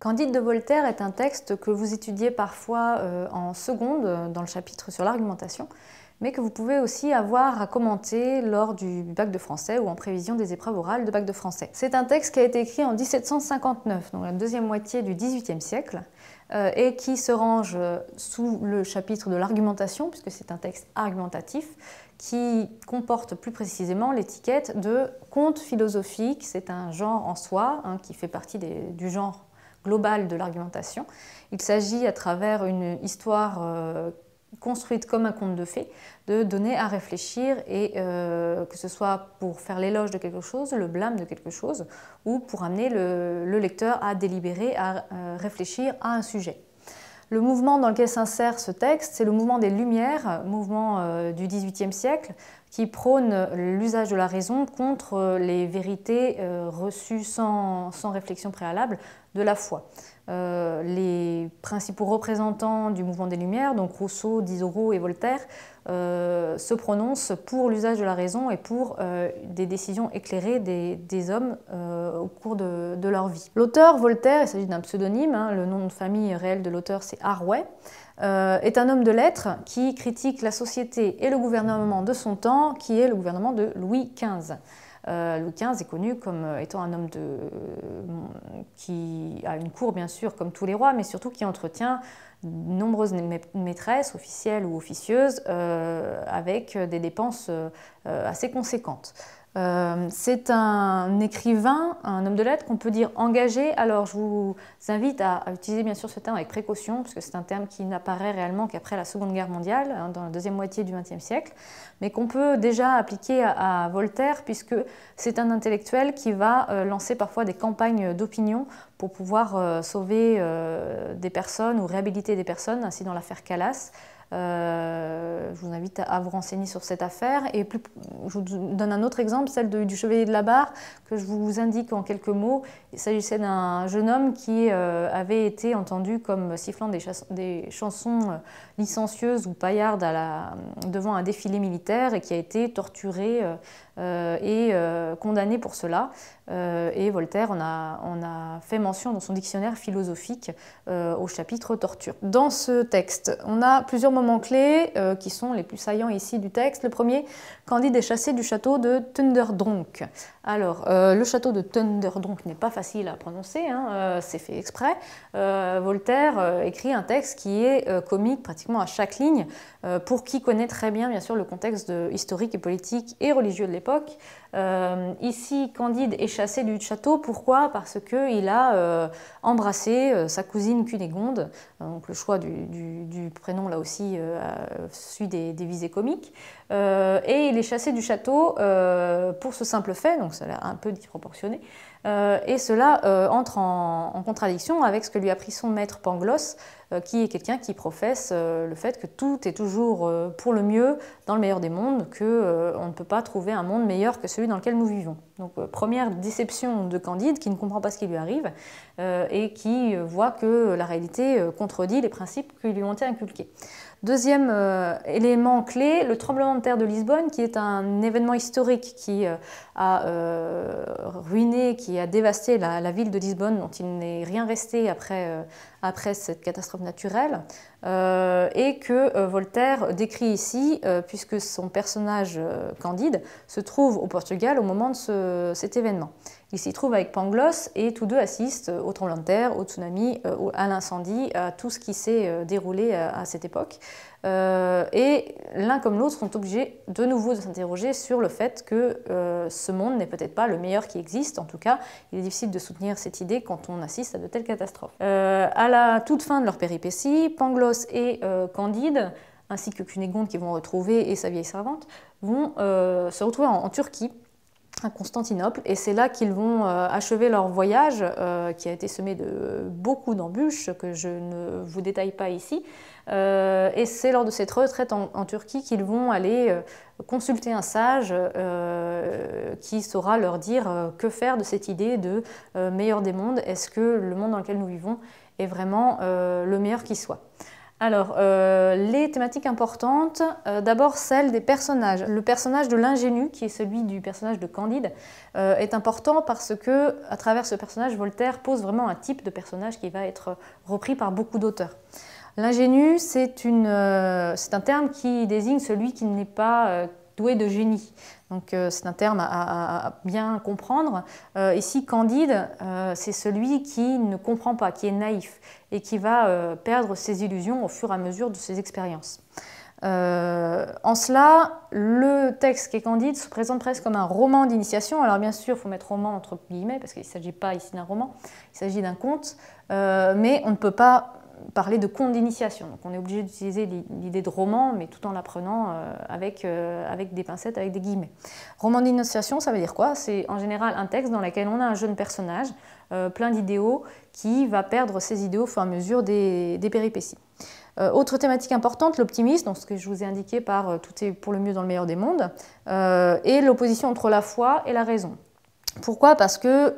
Candide de Voltaire est un texte que vous étudiez parfois euh, en seconde euh, dans le chapitre sur l'argumentation, mais que vous pouvez aussi avoir à commenter lors du bac de français ou en prévision des épreuves orales de bac de français. C'est un texte qui a été écrit en 1759, donc la deuxième moitié du XVIIIe siècle, euh, et qui se range sous le chapitre de l'argumentation, puisque c'est un texte argumentatif, qui comporte plus précisément l'étiquette de conte philosophique. C'est un genre en soi, hein, qui fait partie du genre global de l'argumentation. Il s'agit, à travers une histoire euh, construite comme un conte de fées, de donner à réfléchir et euh, que ce soit pour faire l'éloge de quelque chose, le blâme de quelque chose, ou pour amener le, lecteur à délibérer, à euh, réfléchir à un sujet. Le mouvement dans lequel s'insère ce texte, c'est le mouvement des Lumières, mouvement du XVIIIe siècle, qui prône l'usage de la raison contre les vérités reçues sans réflexion préalable, de la foi. Euh, les principaux représentants du mouvement des Lumières, donc Rousseau, Diderot et Voltaire, euh, se prononcent pour l'usage de la raison et pour euh, des décisions éclairées des, hommes au cours de, leur vie. L'auteur Voltaire, il s'agit d'un pseudonyme, hein, le nom de famille réel de l'auteur c'est Arouet, est un homme de lettres qui critique la société et le gouvernement de son temps, qui est le gouvernement de Louis XV. Euh, Louis XV est connu comme euh, étant un homme qui a une cour, bien sûr, comme tous les rois, mais surtout qui entretient nombreuses maîtresses, officielles ou officieuses, euh, avec des dépenses assez conséquentes. Euh, c'est un écrivain, un homme de lettres qu'on peut dire engagé. Alors je vous invite à, utiliser bien sûr ce terme avec précaution, parce que c'est un terme qui n'apparaît réellement qu'après la Seconde Guerre mondiale, hein, dans la deuxième moitié du XXe siècle, mais qu'on peut déjà appliquer à, Voltaire, puisque c'est un intellectuel qui va euh, lancer parfois des campagnes d'opinion pour pouvoir euh, sauver euh, des personnes ou réhabiliter des personnes, ainsi dans l'affaire Calas. Euh, je vous invite à vous renseigner sur cette affaire. Et je vous donne un autre exemple, celle du chevalier de la barre, que je vous indique en quelques mots. Il s'agissait d'un jeune homme qui avait été entendu comme sifflant des, chansons licencieuses ou paillardes devant un défilé militaire et qui a été torturé euh, et euh, condamné pour cela. Euh, et Voltaire en a, a, fait mention dans son dictionnaire philosophique au chapitre torture. Dans ce texte, on a plusieurs moments clés qui sont les plus saillants ici du texte. Le premier, Candide est chassé du château de Thunderdonk. Alors, le château de Thunderdonk n'est pas facile à prononcer, hein, c'est fait exprès. Voltaire écrit un texte qui est comique pratiquement à chaque ligne, pour qui connaît très bien, bien sûr, le contexte historique et politique et religieux de l'époque Tupac. Euh, ici, Candide est chassé du château. Pourquoi Parce qu'il a euh, embrassé euh, sa cousine Cunégonde. donc le choix du, prénom, là aussi, suit des, visées comiques. et il est chassé du château pour ce simple fait, donc ça un peu disproportionné. et cela entre en, contradiction avec ce que lui a pris son maître Pangloss, qui est quelqu'un qui professe le fait que tout est toujours pour le mieux, dans le meilleur des mondes, qu'on on ne peut pas trouver un monde meilleur que celui dans lequel nous vivons. Donc euh, première déception de Candide qui ne comprend pas ce qui lui arrive euh, et qui euh, voit que la réalité contredit les principes qui lui ont été inculqués. Deuxième élément clé, le tremblement de terre de Lisbonne, qui est un événement historique qui a ruiné, qui a dévasté la, la, ville de Lisbonne, dont il n'est rien resté après après cette catastrophe naturelle, euh, et que euh, Voltaire décrit ici, euh, puisque son personnage Candide se trouve au Portugal au moment de cet événement. Il s'y trouve avec Pangloss et tous deux assistent au tremblement de terre, au tsunami, à l'incendie, à tout ce qui s'est déroulé à cette époque. Euh, et l'un comme l'autre sont obligés de nouveau de s'interroger sur le fait que euh, ce monde n'est peut-être pas le meilleur qui existe. En tout cas, il est difficile de soutenir cette idée quand on assiste à de telles catastrophes. Euh, à la toute fin de leur péripétie, Pangloss et Candide, ainsi que Cunégonde qui vont retrouver et sa vieille servante, vont se retrouver en Turquie à Constantinople, et c'est là qu'ils vont euh, achever leur voyage, euh, qui a été semé de beaucoup d'embûches que je ne vous détaille pas ici. Euh, et c'est lors de cette retraite en, Turquie qu'ils vont aller consulter un sage qui saura leur dire que faire de cette idée de meilleur des mondes. Est-ce que le monde dans lequel nous vivons est vraiment le meilleur qui soit alors, euh, les thématiques importantes, euh, d'abord celle des personnages. Le personnage de l'ingénu, qui est celui du personnage de Candide, euh, est important parce que, à travers ce personnage, Voltaire pose vraiment un type de personnage qui va être repris par beaucoup d'auteurs. L'ingénue, c'est un terme qui désigne celui qui n'est pas de génie. Donc euh, c'est un terme à, bien comprendre. Euh, ici, Candide, euh, c'est celui qui ne comprend pas, qui est naïf et qui va perdre ses illusions au fur et à mesure de ses expériences. en cela, le texte qui Candide se présente presque comme un roman d'initiation. Alors bien sûr, il faut mettre roman entre guillemets parce qu'il ne s'agit pas ici d'un roman, il s'agit d'un conte, mais on ne peut pas parler de conte d'initiation. Donc on est obligé d'utiliser l'idée de roman, mais tout en l'apprenant euh, avec, euh, avec des pincettes, avec des guillemets. Roman d'initiation, ça veut dire quoi C'est en général un texte dans lequel on a un jeune personnage, euh, plein d'idéaux, qui va perdre ses idéaux au fur et à mesure des, péripéties. autre thématique importante, l'optimisme, ce que je vous ai indiqué par tout est pour le mieux dans le meilleur des mondes, et l'opposition entre la foi et la raison. Pourquoi Parce que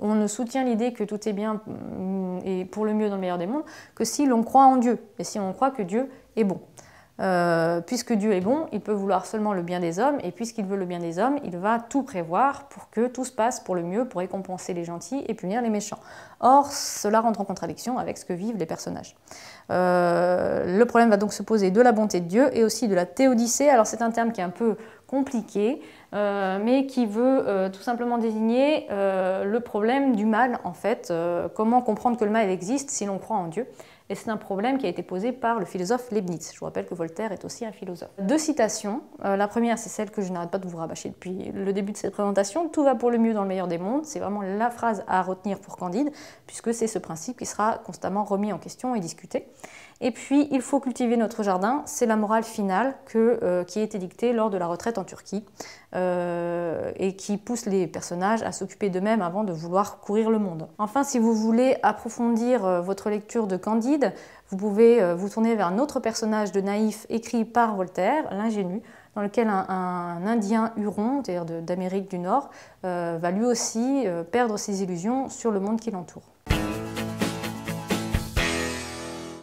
on ne soutient l'idée que tout est bien mm, et pour le mieux dans le meilleur des mondes que si l'on croit en Dieu et si on croit que Dieu est bon. Euh, puisque Dieu est bon, il peut vouloir seulement le bien des hommes, et puisqu'il veut le bien des hommes, il va tout prévoir pour que tout se passe pour le mieux, pour récompenser les gentils et punir les méchants. Or, cela rentre en contradiction avec ce que vivent les personnages. Euh, le problème va donc se poser de la bonté de Dieu et aussi de la théodicée. Alors c'est un terme qui est un peu compliqué, euh, mais qui veut euh, tout simplement désigner euh, le problème du mal, en fait. comment comprendre que le mal existe si l'on croit en Dieu Et c'est un problème qui a été posé par le philosophe Leibniz. Je vous rappelle que Voltaire est aussi un philosophe. Deux citations. la première, c'est celle que je n'arrête pas de vous rabâcher depuis le début de cette présentation. Tout va pour le mieux dans le meilleur des mondes. C'est vraiment la phrase à retenir pour Candide, puisque c'est ce principe qui sera constamment remis en question et discuté. Et puis, il faut cultiver notre jardin. C'est la morale finale euh, qui a qui dictée lors de la retraite en Turquie euh, et qui pousse les personnages à s'occuper d'eux-mêmes avant de vouloir courir le monde. Enfin, si vous voulez approfondir euh, votre lecture de Candide, vous pouvez vous tourner vers un autre personnage de naïf écrit par Voltaire, l'ingénu, dans lequel un, Indien huron, c'est-à-dire d'Amérique du Nord, va lui aussi perdre ses illusions sur le monde qui l'entoure.